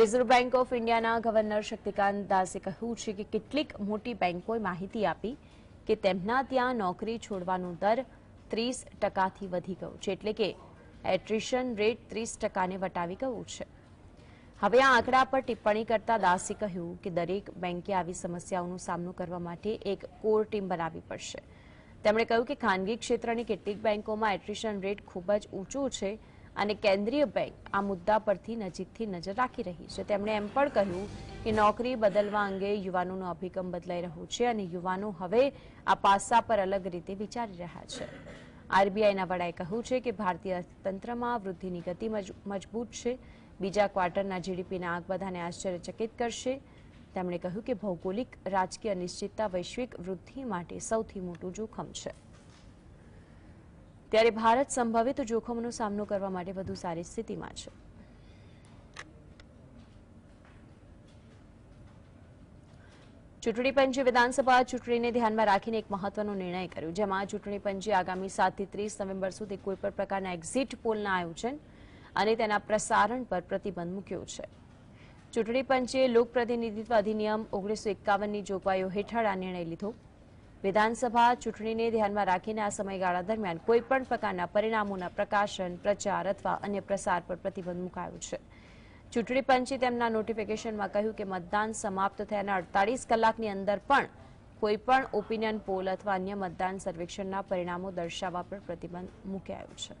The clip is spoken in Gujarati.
રિઝર્વ બેંક ઓફ ઇન્ડિયાના ગવર્નર શક્તિકાંત દાસે કહ્યું છે કે કેટલીક મોટી બેંકોએ માહિતી આપી કે તેમના ત્યાં નોકરી છોડવાનો દર ત્રીસ ટકાથી વધી ગયો છે એટલે કે એટ્રિશન રેટ ત્રીસ ટકાને વટાવી ગયું છે હવે આ આંકડા પર ટિપ્પણી કરતા દાસે કહ્યું કે દરેક બેંકે આવી સમસ્યાઓનો સામનો કરવા માટે એક કોર ટીમ બનાવવી પડશે તેમણે કહ્યું કે ખાનગી ક્ષેત્રની કેટલીક બેંકોમાં એટ્રિશન રેટ ખૂબ જ ઊંચું છે અને કેન્દ્રીય બેંક આ મુદ્દા પરથી નજીકથી નજર રાખી રહી છે તેમણે એમ પણ કહ્યું કે નોકરી બદલવા અંગે યુવાનોનો અભિગમ બદલાઈ રહ્યો છે અને યુવાનો હવે આ પાસા પર અલગ રીતે વિચારી રહ્યા છે આરબીઆઈના વડાએ કહ્યું છે કે ભારતીય અર્થતંત્રમાં વૃદ્ધિની ગતિ મજબૂત છે બીજા ક્વાર્ટરના જીડીપીના આંક બધાને આશ્ચર્યચકિત કરશે તેમણે કહ્યું કે ભૌગોલિક રાજકીય અનિશ્ચિતતા વૈશ્વિક વૃદ્ધિ માટે સૌથી મોટું જોખમ છે ત્યારે ભારત સંભવિત જોખમનો સામનો કરવા માટે વધુ સારી સ્થિતિમાં છે ચૂંટણી પંચે વિધાનસભા ચૂંટણીને ધ્યાનમાં રાખીને એક મહત્વનો નિર્ણય કર્યો જેમાં ચૂંટણી પંચે આગામી સાતથી ત્રીસ નવેમ્બર સુધી કોઈપણ પ્રકારના એક્ઝિટ પોલના આયોજન અને તેના પ્રસારણ પર પ્રતિબંધ મૂક્યો છે ચૂંટણી પંચે લોકપ્રતિનિધિત્વ અધિનિયમ ઓગણીસો એકાવનની જોગવાઈઓ હેઠળ આ નિર્ણય લીધો વિધાનસભા ચૂંટણીને ધ્યાનમાં રાખીને આ સમયગાળા દરમિયાન કોઈપણ પ્રકારના પરિણામોના પ્રકાશન પ્રચાર અથવા અન્ય પ્રસાર પર પ્રતિબંધ મુકાયો છે ચૂંટણી પંચે તેમના નોટિફિકેશનમાં કહ્યું કે મતદાન સમાપ્ત થયાના અડતાલીસ કલાકની અંદર પણ કોઈપણ ઓપિનિયન પોલ અથવા અન્ય મતદાન સર્વેક્ષણના પરિણામો દર્શાવવા પર પ્રતિબંધ મૂકાયો છે